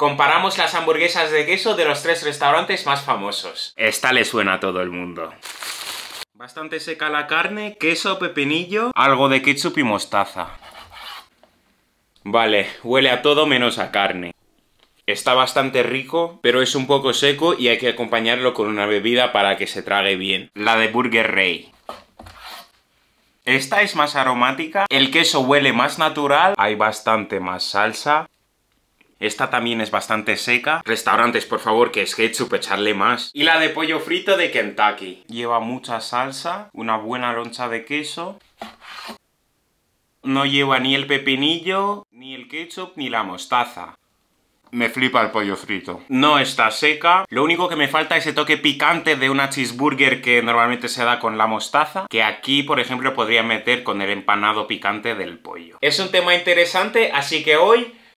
Comparamos las hamburguesas de queso de los tres restaurantes más famosos. Esta le suena a todo el mundo. Bastante seca la carne, queso, pepinillo, algo de ketchup y mostaza. Vale, huele a todo menos a carne. Está bastante rico, pero es un poco seco y hay que acompañarlo con una bebida para que se trague bien. La de Burger Rey. Esta es más aromática, el queso huele más natural, hay bastante más salsa esta también es bastante seca. Restaurantes, por favor, que es ketchup, echarle más. Y la de pollo frito de Kentucky. Lleva mucha salsa, una buena loncha de queso. No lleva ni el pepinillo, ni el ketchup, ni la mostaza. Me flipa el pollo frito. No está seca. Lo único que me falta es ese toque picante de una cheeseburger que normalmente se da con la mostaza, que aquí, por ejemplo, podría meter con el empanado picante del pollo. Es un tema interesante, así que hoy